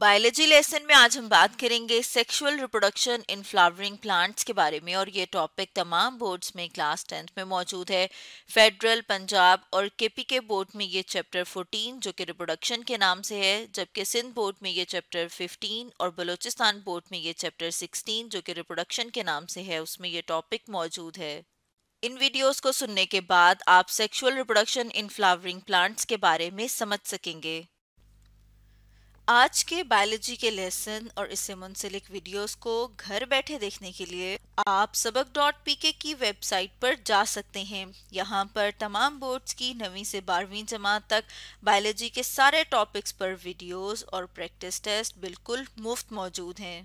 biology lesson में आज हम बात करेंगे sexual reproduction in flowering plants के बारे में और ये टॉपिक तमाम बोर्ड्स में क्लास टेंथ में मौजूद है फेडरल पंजाब और केपी के बोर्ड में ये चैप्टर 14 जो कि रिप्रोडक्शन के नाम से है जबकि सिंध बोर्ड में ये चैप्टर 15 और बलूचिस्तान बोर्ड में ये चैप्टर सिक्सटीन जो कि रिप्रोडक्शन के नाम से है उसमें ये टॉपिक मौजूद है इन वीडियोस को सुनने के बाद आप sexual reproduction in flowering plants के बारे में समझ सकेंगे आज के बायोलॉजी के लेसन और इससे मुंसलिक वीडियोस को घर बैठे देखने के लिए आप सबक डॉट पी के की वेबसाइट पर जा सकते हैं यहाँ पर तमाम बोर्ड्स की नवीं से बारहवीं जमात तक बायोलॉजी के सारे टॉपिक्स पर वीडियोस और प्रैक्टिस टेस्ट बिल्कुल मुफ्त मौजूद हैं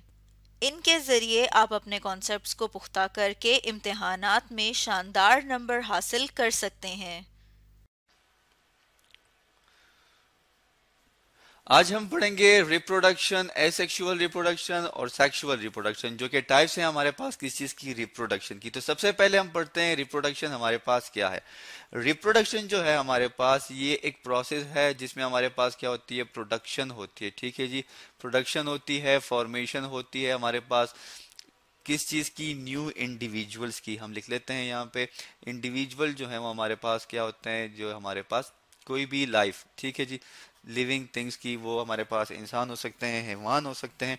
इनके ज़रिए आप अपने कॉन्सेप्ट को पुख्ता करके इम्तहान में शानदार नंबर हासिल कर सकते हैं आज हम पढ़ेंगे रिप्रोडक्शन एसेक्सुअल रिप्रोडक्शन और सेक्सुअल रिप्रोडक्शन जो कि टाइप्स हैं हमारे पास किस चीज की रिप्रोडक्शन की तो सबसे पहले हम पढ़ते हैं रिप्रोडक्शन हमारे पास क्या है रिप्रोडक्शन जो है हमारे पास ये एक प्रोसेस है जिसमें हमारे पास क्या होती है प्रोडक्शन होती है ठीक है जी प्रोडक्शन होती है फॉर्मेशन होती है हमारे पास किस चीज़ की न्यू इंडिविजुअल्स की हम लिख लेते हैं यहाँ पे इंडिविजुअल जो है वो हमारे पास क्या होते हैं जो हमारे पास कोई भी लाइफ ठीक है जी लिविंग थिंग्स की वो हमारे पास इंसान हो सकते हैं हैवान हो सकते हैं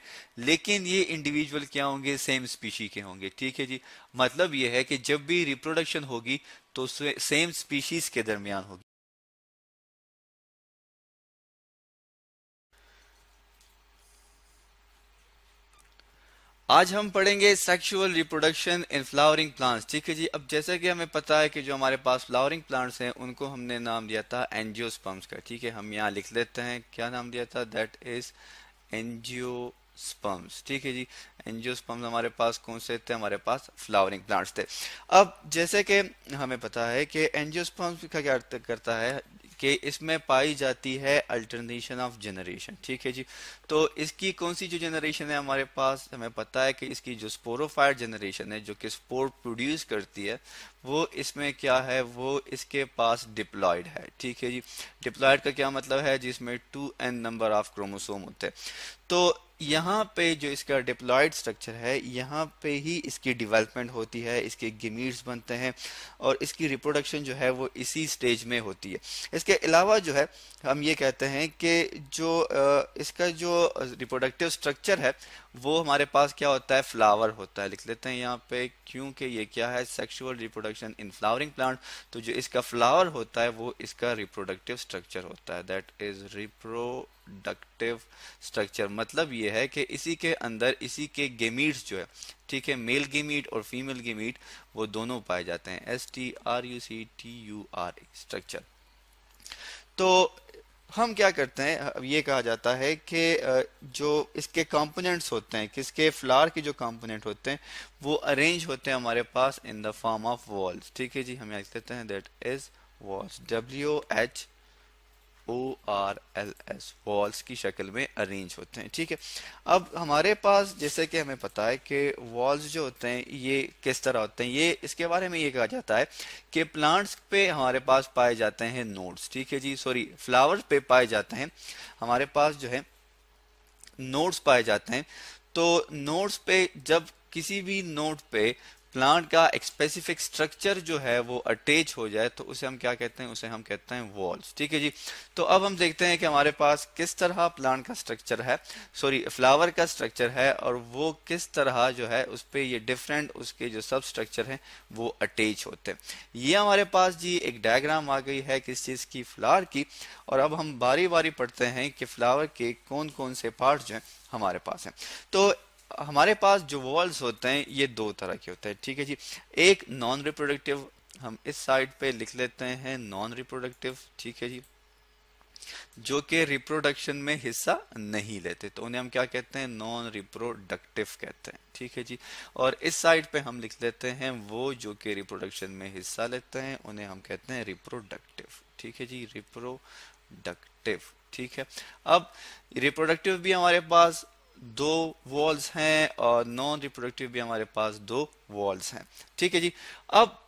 लेकिन ये इंडिविजुअल क्या होंगे सेम स्पीशी के होंगे ठीक है जी मतलब ये है कि जब भी रिप्रोडक्शन होगी तो सेम स्पीशीज के दरमियान होगी आज हम पढ़ेंगे sexual reproduction in flowering plants ठीक है जी अब जैसा कि हमें पता है कि जो हमारे पास फ्लावरिंग प्लांट्स हैं उनको हमने नाम दिया था एनजियोस्पम्स का ठीक है हम यहाँ लिख लेते हैं क्या नाम दिया था दैट इज एनजियो ठीक है जी एनजियो हमारे पास कौन से थे हमारे पास फ्लावरिंग प्लांट्स थे अब जैसे कि हमें पता है कि एनजियो का क्या करता है कि इसमें पाई जाती है अल्टरनेशन ऑफ जनरेशन ठीक है जी तो इसकी कौन सी जो जनरेशन है हमारे पास हमें पता है कि इसकी जो स्पोरोफायर जनरेशन है जो कि स्पोर प्रोड्यूस करती है वो इसमें क्या है वो इसके पास डिप्लॉयड है ठीक है जी डिप्लॉयड का क्या मतलब है जिसमें two n number of chromosome होते हैं तो यहाँ पे जो इसका डिप्लॉयड स्ट्रक्चर है यहाँ पे ही इसकी डेवलपमेंट होती है इसके गिमीट्स बनते हैं और इसकी रिप्रोडक्शन जो है वो इसी स्टेज में होती है इसके अलावा जो है हम ये कहते हैं कि जो इसका जो रिप्रोडक्टिव स्ट्रक्चर है वो हमारे पास क्या होता है फ्लावर होता है लिख लेते हैं यहाँ पे क्योंकि ये क्या है sexual reproduction in flowering plant तो जो इसका फ्लावर होता है वो इसका रिप्रोडक्टिव स्ट्रक्चर होता है that is repro reproductive structure मतलब ये है कि इसी के अंदर इसी के गेमीट्स जो है ठीक है मेल गेमीट और फीमेल गेमीट वो दोनों पाए जाते हैं S T R U C T U R structure तो हम क्या करते हैं ये कहा जाता है कि जो इसके कंपोनेंट्स होते हैं किसके फ्लावर के जो कंपोनेंट होते हैं वो अरेंज होते हैं हमारे पास in the form of whorls ठीक है जी हम यहाँ लिख हैं that is whorls W H O R L S whorls की शक्ल में अरेंज होते हैं ठीक है अब हमारे पास जैसे कि हमें पता है कि वॉल्स जो होते हैं ये किस तरह होते हैं ये इसके बारे में ये कहा जाता है कि प्लांट्स पे हमारे पास पाए जाते हैं नोड्स ठीक है जी सॉरी फ्लावर्स पे पाए जाते हैं हमारे पास जो है नोड्स पाए जाते हैं तो नोड्स पे जब किसी भी नोड पे प्लांट का एक स्पेसिफिक स्ट्रक्चर जो है वो अटैच हो जाए तो उसे हम क्या कहते हैं उसे हम कहते हैं वॉल्स ठीक है जी तो अब हम देखते हैं कि हमारे पास किस तरह प्लांट का स्ट्रक्चर है सॉरी फ्लावर का स्ट्रक्चर है और वो किस तरह जो है उस पर ये डिफरेंट उसके जो सब स्ट्रक्चर हैं वो अटैच होते हैं ये हमारे पास जी एक डायग्राम आ गई है किस चीज़ की फ्लावर की और अब हम बारी बारी पढ़ते हैं कि फ्लावर के कौन कौन से पार्ट जो हैं हमारे पास हैं तो हमारे पास जो वॉल्स होते हैं ये दो तरह के होते हैं ठीक है जी एक नॉन रिप्रोडक्टिव हम इस साइड पे लिख लेते हैं नॉन रिप्रोडक्टिव ठीक है जी जो कि रिप्रोडक्शन में हिस्सा नहीं लेते तो उन्हें हम क्या कहते हैं नॉन रिप्रोडक्टिव कहते हैं ठीक है जी और इस साइड पे हम लिख लेते हैं वो जो कि रिप्रोडक्शन में हिस्सा लेते हैं उन्हें हम कहते हैं रिप्रोडक्टिव ठीक है जी रिप्रोडक्टिव ठीक है अब रिप्रोडक्टिव भी हमारे पास दो वॉल्स हैं और नॉन रिप्रोडक्टिव भी हमारे पास दो वॉल्स हैं ठीक है जी अब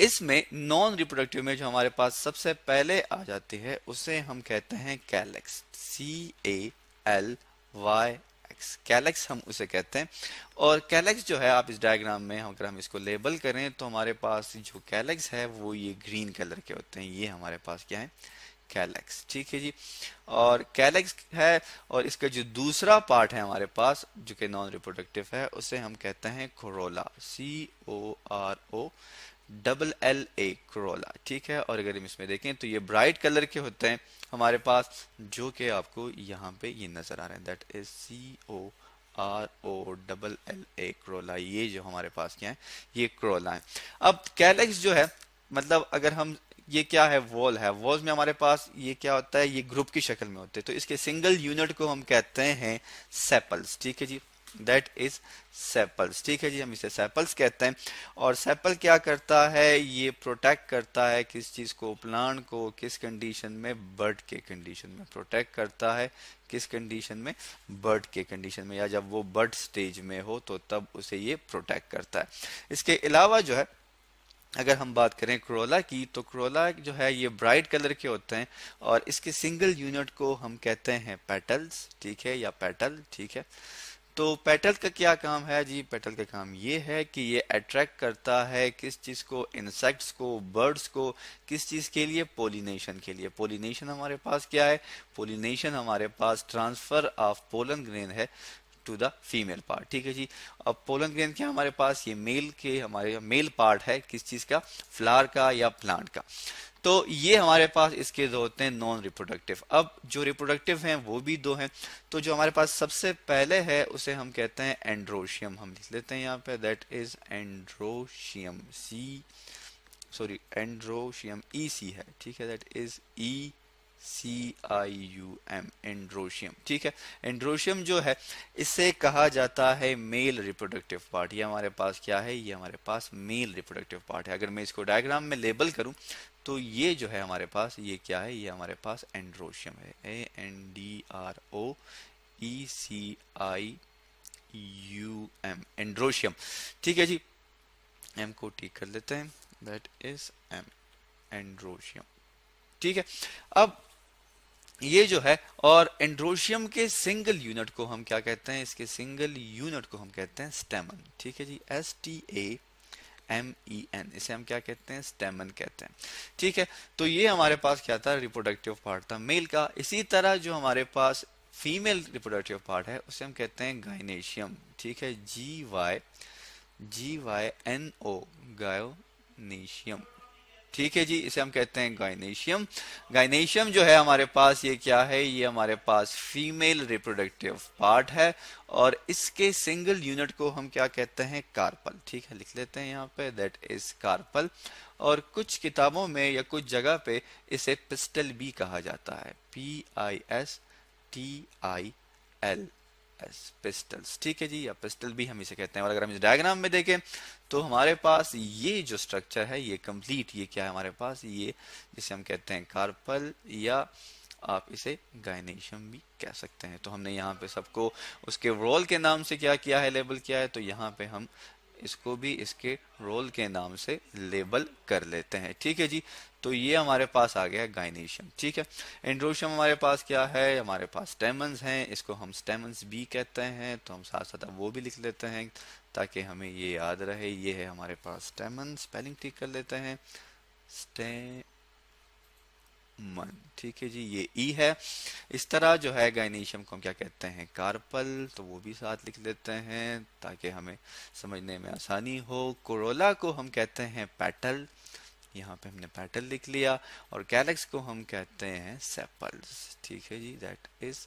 इसमें नॉन रिप्रोडक्टिव में जो हमारे पास सबसे पहले आ जाती है उसे हम कहते हैं calyx C A L Y X calyx हम उसे कहते हैं और कैलेक्स जो है आप इस डायग्राम में अगर हम इसको लेबल करें तो हमारे पास जो कैलेक्स है वो ये ग्रीन कलर के होते हैं ये हमारे पास क्या है कैलेक्स ठीक है जी और कैलेक्स है और इसका जो दूसरा पार्ट है हमारे पास जो कि नॉन रिप्रोडक्टिव है उसे हम कहते हैं corolla C O R O double L A corolla ठीक है और अगर हम इसमें देखें तो ये ब्राइट कलर के होते हैं हमारे पास जो कि आपको यहाँ पे ये नजर आ रहे हैं that is C O R O double L A corolla ये जो हमारे पास क्या है ये क्रोला है अब कैलेक्स जो है मतलब अगर हम ये क्या है वॉल है वॉल्स में हमारे पास ये क्या होता है ये ग्रुप की शक्ल में होते हैं तो इसके सिंगल यूनिट को हम कहते हैं सेपल्स ठीक है जी दैट इज सेपल्स ठीक है जी हम इसे सेपल्स कहते हैं और सेपल क्या करता है ये प्रोटेक्ट करता है किस चीज को प्लांट को किस कंडीशन में बर्ड के कंडीशन में प्रोटेक्ट करता है किस कंडीशन में बर्ड के कंडीशन में या जब वो बर्ड स्टेज में हो तो तब उसे ये प्रोटेक्ट करता है इसके अलावा जो है अगर हम बात करें क्रोला की तो क्रोला जो है ये ब्राइट कलर के होते हैं और इसके सिंगल यूनिट को हम कहते हैं पेटल्स ठीक है या पेटल ठीक है तो पेटल का क्या काम है जी पेटल का काम ये है कि ये अट्रैक्ट करता है किस चीज़ को इंसेक्ट्स को बर्ड्स को किस चीज़ के लिए पोलिनेशन के लिए पोलिनेशन हमारे पास क्या है पोलिनेशन हमारे पास ट्रांसफ़र ऑफ पोलन ग्रेन है टू द फीमेल पार्ट ठीक है जी अब पोलन ग्रेन क्या हमारे पास ये मेल के हमारे मेल पार्ट है किस चीज़ का फ्लावर का या प्लांट का तो ये हमारे पास इसके दो होते हैं नॉन रिप्रोडक्टिव अब जो रिप्रोडक्टिव हैं वो भी दो हैं तो जो हमारे पास सबसे पहले है उसे हम कहते हैं एंड्रोशियम हम लिख लेते हैं यहाँ पे that is androecium C sorry androecium E C है ठीक है that is E C I U M androecium ठीक है एंड्रोशियम जो है इसे कहा जाता है मेल रिप्रोडक्टिव पार्ट ये हमारे पास क्या है ये हमारे पास मेल रिप्रोडक्टिव पार्ट है अगर मैं इसको डायग्राम में लेबल करूं तो ये जो है हमारे पास ये क्या है ये हमारे पास एंड्रोशियम है A N D R O E C I U M androecium ठीक है जी एम को ठीक कर लेते हैं दैट इज एम एंड्रोशियम ठीक है अब ये जो है और एंड्रोशियम के सिंगल यूनिट को हम क्या कहते हैं इसके सिंगल यूनिट को हम कहते हैं स्टेमन ठीक है जी S T A M E N इसे हम क्या कहते हैं स्टेमन कहते हैं ठीक है तो ये हमारे पास क्या था रिप्रोडक्टिव पार्ट था मेल का इसी तरह जो हमारे पास फीमेल रिप्रोडक्टिव पार्ट है उसे हम कहते हैं गाइनेशियम ठीक है जी Y G Y N O gynoecium ठीक है जी इसे हम कहते हैं गाइनेशियम गाइनेशियम जो है हमारे पास ये क्या है ये हमारे पास फीमेल रिप्रोडक्टिव पार्ट है और इसके सिंगल यूनिट को हम क्या कहते हैं कार्पल ठीक है लिख लेते हैं यहाँ पे दैट इज कार्पल और कुछ किताबों में या कुछ जगह पे इसे पिस्टल भी कहा जाता है P I S T I L S pistils ठीक है जी या पिस्टल भी हम इसे कहते हैं और अगर हम इस डायग्राम में देखें तो हमारे पास ये जो स्ट्रक्चर है ये कंप्लीट ये क्या है हमारे पास ये जिसे हम कहते हैं कार्पल या आप इसे गायनेशियम भी कह सकते हैं तो हमने यहाँ पे सबको उसके रोल के नाम से क्या किया है लेबल किया है तो यहाँ पे हम इसको भी इसके रोल के नाम से लेबल कर लेते हैं ठीक है जी तो ये हमारे पास आ गया गाइनेशियम ठीक है एंड्रोशियम हमारे पास क्या है हमारे पास स्टेमन्स हैं इसको हम स्टेमन्स भी कहते हैं तो हम साथ साथ वो भी लिख लेते हैं ताकि हमें ये याद रहे ये है हमारे पास स्टेमन स्पेलिंग ठीक कर लेते हैं स्टेमन ठीक है जी ये ई e है इस तरह जो है गाइनीशियम को हम क्या कहते हैं कार्पल तो वो भी साथ लिख लेते हैं ताकि हमें समझने में आसानी हो कोरोला को हम कहते हैं पैटल यहाँ पे हमने पैटल लिख लिया और गैलेक्स को हम कहते हैं सेपल्स ठीक है जी दैट इज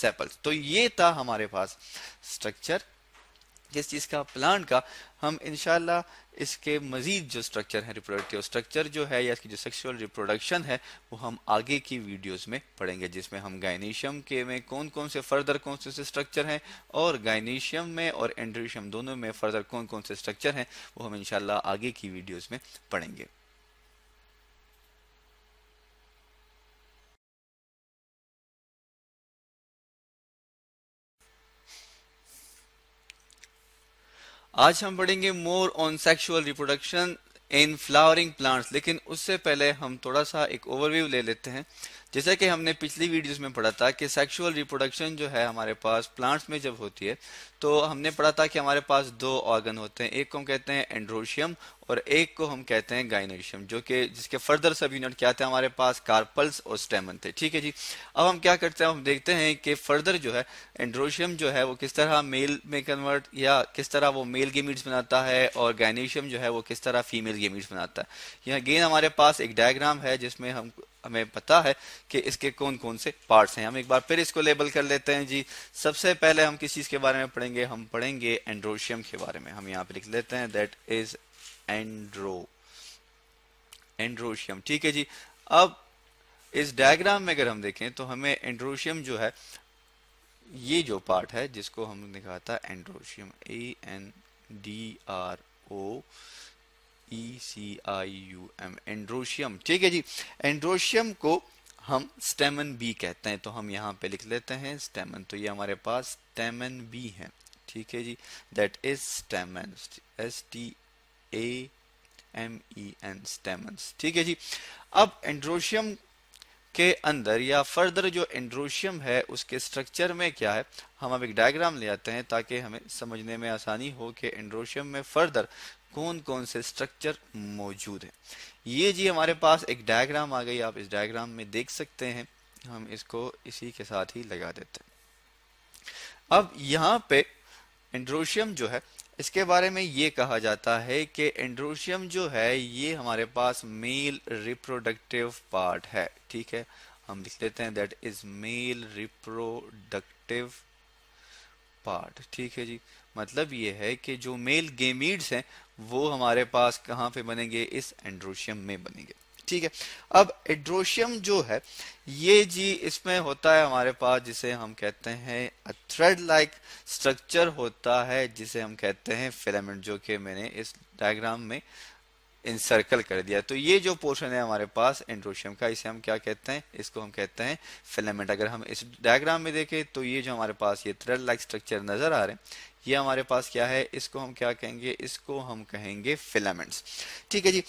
सेपल्स तो ये था हमारे पास स्ट्रक्चर जिस चीज़ का प्लांट का हम इनशाला इसके मज़ीद जो स्ट्रक्चर है रिप्रोडक्टिव स्ट्रक्चर जो है या इसकी जो सेक्सुअल रिप्रोडक्शन है वो हम आगे की वीडियोस में पढ़ेंगे जिसमें हम गाइनीशियम के में कौन कौन से फर्दर कौन से स्ट्रक्चर हैं और गाइनीशियम में और एंड्रीशियम दोनों में फर्दर कौन कौन से स्ट्रक्चर हैं वो हम इनशाला आगे की वीडियोज़ में पढ़ेंगे आज हम पढ़ेंगे more on sexual reproduction in flowering plants लेकिन उससे पहले हम थोड़ा सा एक ओवरव्यू ले लेते हैं जैसा कि हमने पिछली वीडियोस में पढ़ा था कि सेक्सुअल रिप्रोडक्शन जो है हमारे पास प्लांट्स में जब होती है तो हमने पढ़ा था कि हमारे पास दो ऑर्गन होते हैं एक को हम कहते हैं एंड्रोशियम और एक को हम कहते हैं गाइनोशियम जो कि जिसके फर्दर सब यूनिट क्या थे हमारे पास कार्पल्स और स्टेमन थे ठीक है जी अब हम क्या करते हैं हम देखते हैं कि फर्दर जो है एंड्रोशियम जो है वो किस तरह मेल में कन्वर्ट या किस तरह वो मेल गेमिट्स बनाता है और गाइनेशियम जो है वो किस तरह फीमेल गेमिट्स बनाता है यहाँ गेंद हमारे पास एक डायग्राम है जिसमें हम हमें पता है कि इसके कौन कौन से पार्ट्स हैं हम एक बार फिर इसको लेबल कर लेते हैं जी सबसे पहले हम किस चीज़ के बारे में पढ़ेंगे हम पढ़ेंगे एंड्रोशियम के बारे में हम यहाँ पे लिख लेते हैं दैट इज एंड्रो एंड्रोशियम ठीक है जी अब इस डायग्राम में अगर हम देखें तो हमें एंड्रोशियम जो है ये जो पार्ट है जिसको हम ने कहा था androecium A N D R O E C I U M androecium ठीक है जी एंड्रोशियम को हम स्टेमन बी कहते हैं तो हम यहाँ पे लिख लेते हैं स्टेमन तो ये हमारे पास स्टेमन बी है ठीक है जी that is stamen S T A M E N stamen ठीक है जी अब एंड्रोशियम के अंदर या फर्दर जो एंड्रोशियम है उसके स्ट्रक्चर में क्या है हम अब एक डायग्राम ले आते हैं ताकि हमें समझने में आसानी हो कि एंड्रोशियम में फर्दर कौन कौन से स्ट्रक्चर मौजूद है ये जी हमारे पास एक डायग्राम आ गई आप इस डायग्राम में देख सकते हैं हम इसको इसी के साथ ही लगा देते हैं अब यहाँ पे एंड्रोशियम जो है इसके बारे में ये कहा जाता है कि एंड्रोशियम जो है ये हमारे पास मेल रिप्रोडक्टिव पार्ट है ठीक है हम लिख लेते हैं that is male reproductive part ठीक है जी मतलब ये है कि जो मेल गेमीड्स हैं वो हमारे पास कहाँ पे बनेंगे इस एंड्रोशियम में बनेंगे ठीक है अब एड्रोशियम जो है ये जी इसमें होता है हमारे पास जिसे हम कहते हैं थ्रेड लाइक स्ट्रक्चर होता है जिसे हम कहते हैं फिलामेंट जो कि मैंने इस डायग्राम में इंसर्कल कर दिया तो ये जो पोर्शन है हमारे पास एंड्रोशियम का इसे हम क्या कहते हैं इसको हम कहते हैं फिलामेंट अगर हम इस डायग्राम में देखें तो ये जो हमारे पास ये थ्रेड लाइक स्ट्रक्चर नजर आ रहे हैं ये हमारे पास क्या है इसको हम क्या कहेंगे इसको हम कहेंगे फिलामेंट्स ठीक है जी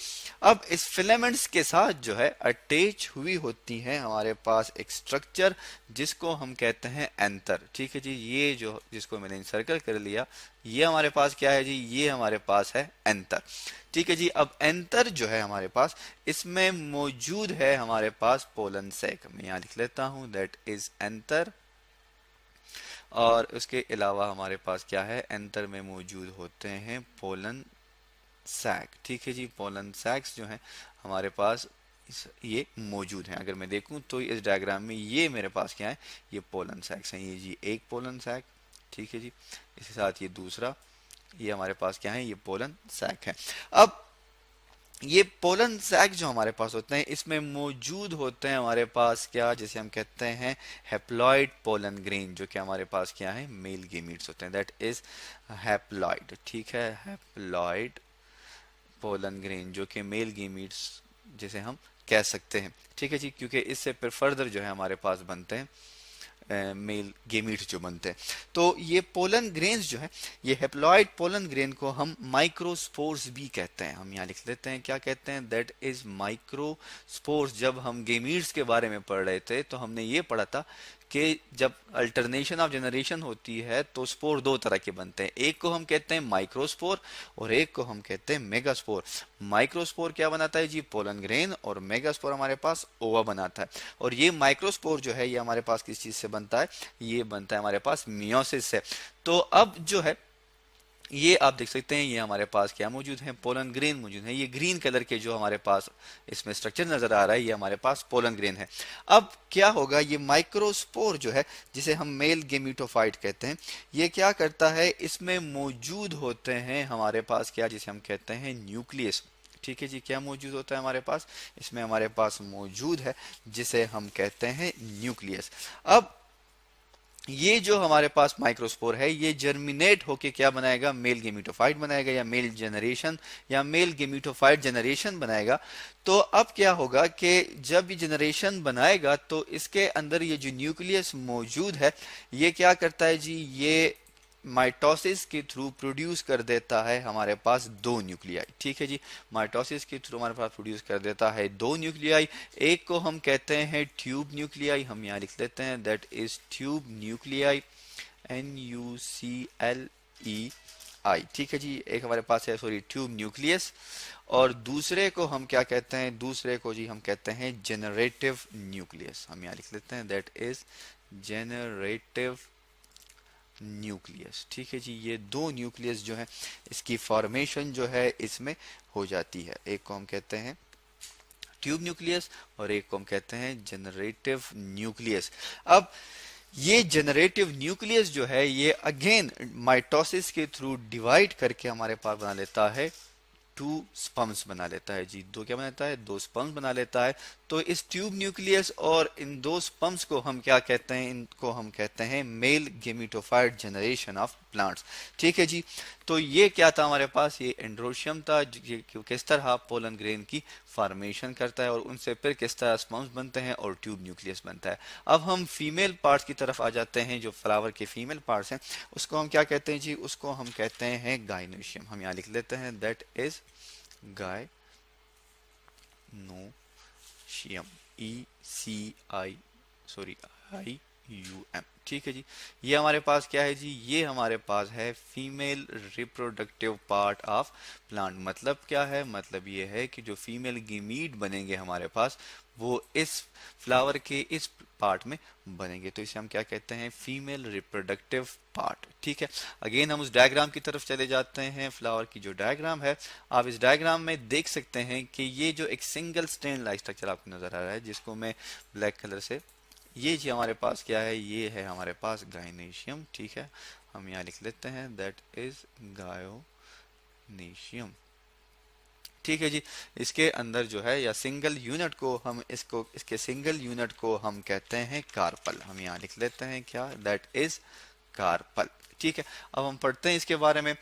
अब इस फिलामेंट्स के साथ जो है अटैच हुई होती है हमारे पास एक स्ट्रक्चर जिसको हम कहते हैं एंतर ठीक है जी ये जो जिसको मैंने इंसर्कल कर लिया ये हमारे पास क्या है जी ये हमारे पास है एंतर ठीक है जी अब एंतर जो है हमारे पास इसमें मौजूद है हमारे पास पोलन सेक मैं यहां लिख लेता हूं दैट इज एंतर और उसके अलावा हमारे पास क्या है एंतर में मौजूद होते हैं पोलन सैक ठीक है जी पोलन सैक्स जो हैं हमारे पास ये मौजूद हैं अगर मैं देखूं तो इस डायग्राम में ये मेरे पास क्या है ये पोलन सैक्स हैं ये जी एक पोलन सैक ठीक है जी इसके साथ ये दूसरा ये हमारे पास क्या है ये पोलन सैक है अब ये पोलन सैक जो हमारे पास होते हैं इसमें मौजूद होते हैं हमारे पास क्या जैसे हम कहते हैं हेप्लॉइड पोलन ग्रेन जो कि हमारे पास क्या है मेल गेमिट्स होते हैं दैट इज हैप्लॉइड ठीक है हैप्लॉइड पोलन ग्रेन जो कि मेल गेमिट्स जिसे हम कह सकते हैं ठीक है जी क्योंकि इससे फिर फर्दर जो है हमारे पास बनते हैं मेल गेमीट जो बनते हैं तो ये पोलन ग्रेन जो है ये हेप्लॉइड पोलन ग्रेन को हम माइक्रोस्पोर्स भी कहते हैं हम यहाँ लिख लेते हैं क्या कहते हैं दैट इज माइक्रोस्पोर्स जब हम गेमीट्स के बारे में पढ़ रहे थे तो हमने ये पढ़ा था कि जब अल्टरनेशन ऑफ जनरेशन होती है तो स्पोर दो तरह के बनते हैं एक को हम कहते हैं माइक्रोस्पोर और एक को हम कहते हैं मेगास्पोर माइक्रोस्पोर क्या बनाता है जी पोलन ग्रेन और मेगास्पोर हमारे पास ओवा बनाता है और ये माइक्रोस्पोर जो है ये हमारे पास किस चीज से बनता है ये बनता है हमारे पास मियोसिस से तो अब जो है ये आप देख सकते हैं ये हमारे पास क्या मौजूद है पोलन ग्रेन मौजूद है ये ग्रीन कलर के जो हमारे पास इसमें स्ट्रक्चर नजर आ रहा है ये हमारे पास पोलन ग्रेन है अब क्या होगा ये माइक्रोस्पोर जो है जिसे हम मेल गेमिटोफाइट कहते हैं ये क्या करता है इसमें मौजूद होते हैं हमारे पास क्या जिसे हम कहते हैं न्यूक्लियस ठीक है जी क्या मौजूद होता है हमारे पास इसमें हमारे पास मौजूद है जिसे हम कहते हैं न्यूक्लियस अब ये जो हमारे पास माइक्रोस्पोर है ये जर्मिनेट होके क्या बनाएगा मेल गेमिटोफाइट बनाएगा या मेल जनरेशन या मेल गेमिटोफाइट जनरेशन बनाएगा तो अब क्या होगा कि जब ये जनरेशन बनाएगा तो इसके अंदर ये जो न्यूक्लियस मौजूद है ये क्या करता है जी ये माइटोसिस के थ्रू प्रोड्यूस कर देता है हमारे पास दो न्यूक्लियाई ठीक है जी माइटोसिस के थ्रू हमारे पास प्रोड्यूस कर देता है दो न्यूक्लियाई एक को हम कहते हैं ट्यूब न्यूक्लियाई हम यहाँ लिख लेते हैं that is tube nuclei N U C L E I ठीक है जी एक हमारे पास है सॉरी ट्यूब न्यूक्लियस और दूसरे को हम क्या कहते हैं दूसरे को जी हम कहते हैं जेनरेटिव न्यूक्लियस हम यहाँ लिख लेते हैं दैट इज जनरेटिव न्यूक्लियस ठीक है जी ये दो न्यूक्लियस जो है इसकी फॉर्मेशन जो है इसमें हो जाती है एक को हम कहते हैं ट्यूब न्यूक्लियस और एक को हम कहते हैं जनरेटिव न्यूक्लियस अब ये जनरेटिव न्यूक्लियस जो है ये अगेन माइटोसिस के थ्रू डिवाइड करके हमारे पास बना लेता है टू स्पम्स बना लेता है जी दो क्या बना लेता है दो स्पम्स बना लेता है तो इस ट्यूब न्यूक्लियस और इन दो स्पम्स को हम क्या कहते हैं इनको हम कहते हैं male gametophyte generation of plants ठीक है जी तो ये क्या था हमारे पास ये एंड्रोशियम था जो किस तरह पोलन ग्रेन की फॉर्मेशन करता है और उनसे फिर किस तरह स्पम्स बनते हैं और ट्यूब न्यूक्लियस बनता है अब हम फीमेल पार्ट की तरफ आ जाते हैं जो फ्लावर के फीमेल पार्ट हैं उसको हम क्या कहते हैं जी उसको हम कहते हैं गाइनोशियम हम यहाँ लिख लेते हैं दैट इज गाय नो シアム ECI、sorry、I, यू एम ठीक है जी ये हमारे पास क्या है जी ये हमारे पास है female reproductive part of plant मतलब क्या है मतलब ये है कि जो फीमेल गिमीड बनेंगे हमारे पास वो इस फ्लावर के इस पार्ट में बनेंगे तो इसे हम क्या कहते हैं फीमेल रिप्रोडक्टिव पार्ट ठीक है अगेन हम उस डायग्राम की तरफ चले जाते हैं फ्लावर की जो डायग्राम है आप इस डायग्राम में देख सकते हैं कि ये जो एक सिंगल स्टेन लाइक स्ट्रक्चर आपको नजर आ रहा है जिसको मैं ब्लैक कलर से ये जी हमारे पास क्या है ये है हमारे पास गायनेशियम ठीक है हम यहाँ लिख लेते हैं दैट इज गायोनेशियम ठीक है जी इसके अंदर जो है या सिंगल यूनिट को हम इसको इसके सिंगल यूनिट को हम कहते हैं कार्पल हम यहाँ लिख लेते हैं क्या दैट इज कार्पल ठीक है अब हम पढ़ते हैं इसके बारे में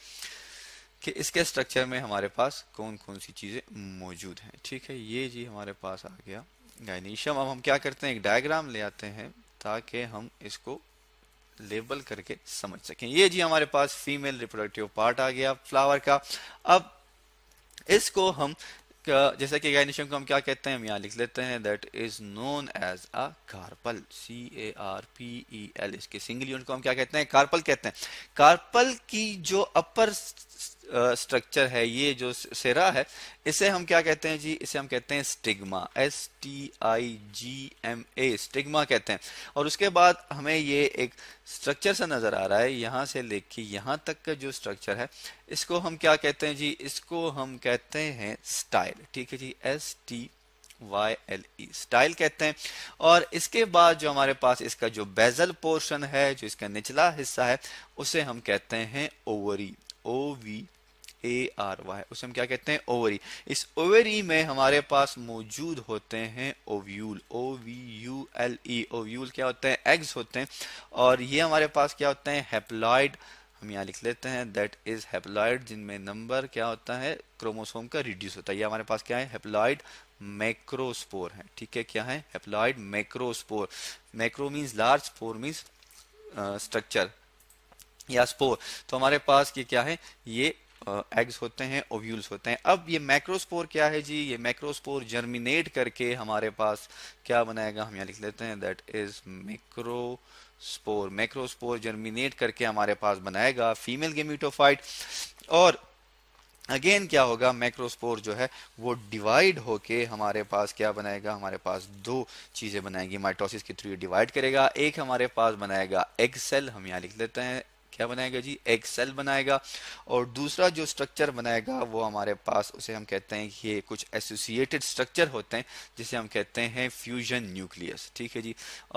कि इसके स्ट्रक्चर में हमारे पास कौन कौन सी चीज़ें मौजूद हैं ठीक है ये जी हमारे पास आ गया गाइनीशियम अब हम क्या करते हैं एक डायग्राम ले आते हैं ताकि हम इसको लेबल करके समझ सकें ये जी हमारे पास फीमेल रिप्रोडक्टिव पार्ट आ गया फ्लावर का अब इसको हम जैसे कि गाइनिशियम को हम क्या कहते हैं हम यहाँ लिख लेते हैं that is known as a carpel C A R P E L इसके सिंगल यूनिट को हम क्या कहते हैं कार्पल कहते हैं कार्पल की जो अपर स्ट्रक्चर है ये जो सेरा है इसे हम क्या कहते हैं जी इसे हम कहते हैं stigma S T I G M A stigma कहते हैं और उसके बाद हमें ये एक स्ट्रक्चर सा नज़र आ रहा है यहाँ से लेके यहाँ तक का जो स्ट्रक्चर है इसको हम क्या कहते हैं जी इसको हम कहते हैं स्टाइल ठीक है जी S T Y L E style कहते हैं और इसके बाद जो हमारे पास इसका जो बेजल पोर्शन है जो इसका निचला हिस्सा है उसे हम कहते हैं ovary O V A R Y उसे हम क्या कहते हैं ओवरी इस ओवरी में हमारे पास मौजूद होते हैं ovule O V U L E ovule क्या होते हैं एग्स होते हैं और ये हमारे पास क्या होते हैं हेप्लॉइड हम यहाँ लिख लेते हैं दैट इज हेप्लॉइड जिनमें नंबर क्या होता है क्रोमोसोम का रिड्यूस होता है ये हमारे पास क्या है हेप्लॉइड मैक्रोस्पोर है ठीक है क्या है haploid macrospore macro means large spore means structure या स्पोर तो हमारे पास ये क्या है ये एग्स होते हैं ओव्यूल्स होते हैं अब ये मैक्रोस्पोर क्या है जी ये मैक्रोस्पोर जर्मिनेट करके हमारे पास क्या बनाएगा हम यहाँ लिख लेते हैं that is macro spore macrospore germinate करके हमारे पास बनाएगा फीमेल गेमिटोफाइट और अगेन क्या होगा मैक्रोस्पोर जो है वो डिवाइड होके हमारे पास क्या बनाएगा हमारे पास दो चीज़ें बनाएगी माइटोसिस के थ्रू डिवाइड करेगा एक हमारे पास बनाएगा एग सेल हम यहाँ लिख लेते हैं क्या बनाएगा जी एक सेल बनाएगा और दूसरा जो स्ट्रक्चर बनाएगा वो हमारे पास उसे हम कहते हैं ये कुछ एसोसिएटेड स्ट्रक्चर होते हैं जिसे हम कहते हैं फ्यूजन न्यूक्लियस ठीक है जी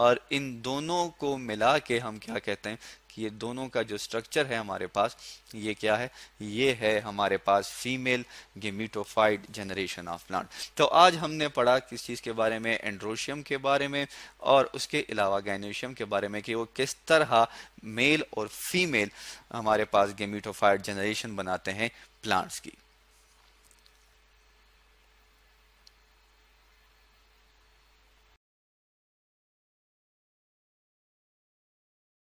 और इन दोनों को मिला के हम क्या कहते हैं ये दोनों का जो स्ट्रक्चर है हमारे पास ये क्या है ये है हमारे पास female gametophyte generation of plant तो आज हमने पढ़ा किस चीज़ के बारे में एंड्रोशियम के बारे में और उसके अलावा गैनेशियम के बारे में कि वो किस तरह मेल और फीमेल हमारे पास गेमिटोफाइड जनरेशन बनाते हैं प्लांट्स की